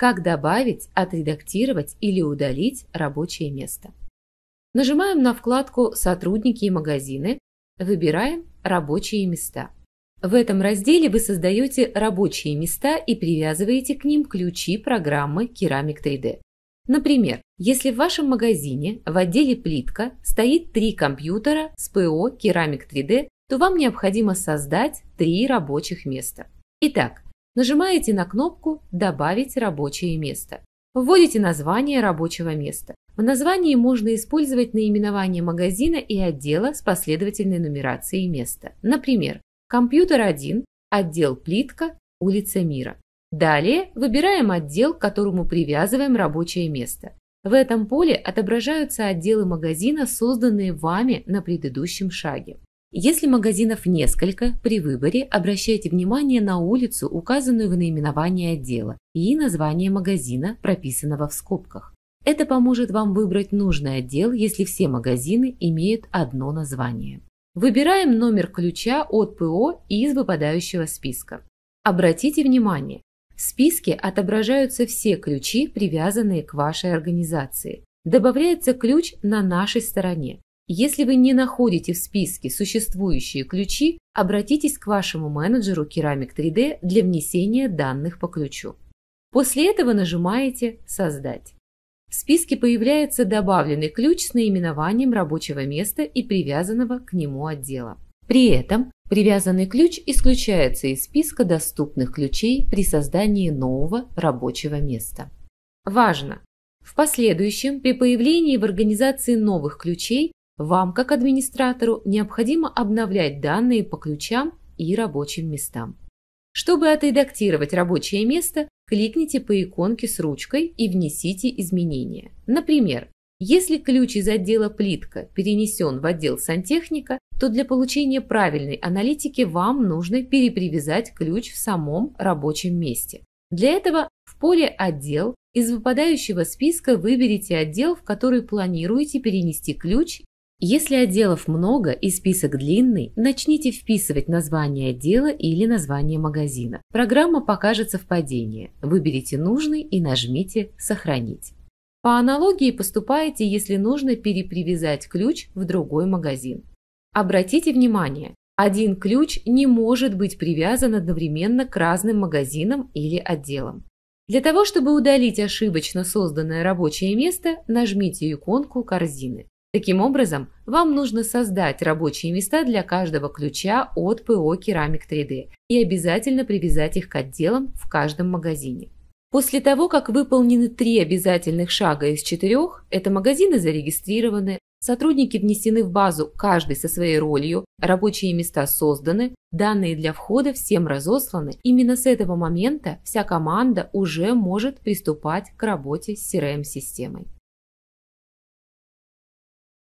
как добавить, отредактировать или удалить рабочее место. Нажимаем на вкладку «Сотрудники и магазины», выбираем «Рабочие места». В этом разделе вы создаете рабочие места и привязываете к ним ключи программы Керамик 3D. Например, если в вашем магазине в отделе «Плитка» стоит три компьютера с ПО Керамик 3D, то вам необходимо создать три рабочих места. Итак, Нажимаете на кнопку «Добавить рабочее место». Вводите название рабочего места. В названии можно использовать наименование магазина и отдела с последовательной нумерацией места. Например, компьютер 1, отдел плитка, улица Мира. Далее выбираем отдел, к которому привязываем рабочее место. В этом поле отображаются отделы магазина, созданные вами на предыдущем шаге. Если магазинов несколько, при выборе обращайте внимание на улицу, указанную в наименовании отдела, и название магазина, прописанного в скобках. Это поможет вам выбрать нужный отдел, если все магазины имеют одно название. Выбираем номер ключа от ПО из выпадающего списка. Обратите внимание, в списке отображаются все ключи, привязанные к вашей организации. Добавляется ключ на нашей стороне. Если вы не находите в списке существующие ключи, обратитесь к вашему менеджеру Керамик 3D для внесения данных по ключу. После этого нажимаете «Создать». В списке появляется добавленный ключ с наименованием рабочего места и привязанного к нему отдела. При этом привязанный ключ исключается из списка доступных ключей при создании нового рабочего места. Важно! В последующем, при появлении в организации новых ключей, вам, как администратору, необходимо обновлять данные по ключам и рабочим местам. Чтобы отредактировать рабочее место, кликните по иконке с ручкой и внесите изменения. Например, если ключ из отдела «Плитка» перенесен в отдел «Сантехника», то для получения правильной аналитики вам нужно перепривязать ключ в самом рабочем месте. Для этого в поле «Отдел» из выпадающего списка выберите отдел, в который планируете перенести ключ если отделов много и список длинный, начните вписывать название отдела или название магазина. Программа покажет совпадение. Выберите нужный и нажмите «Сохранить». По аналогии поступаете, если нужно перепривязать ключ в другой магазин. Обратите внимание, один ключ не может быть привязан одновременно к разным магазинам или отделам. Для того, чтобы удалить ошибочно созданное рабочее место, нажмите иконку корзины. Таким образом, вам нужно создать рабочие места для каждого ключа от ПО Керамик 3D и обязательно привязать их к отделам в каждом магазине. После того, как выполнены три обязательных шага из четырех, это магазины зарегистрированы, сотрудники внесены в базу, каждый со своей ролью, рабочие места созданы, данные для входа всем разосланы, именно с этого момента вся команда уже может приступать к работе с CRM-системой.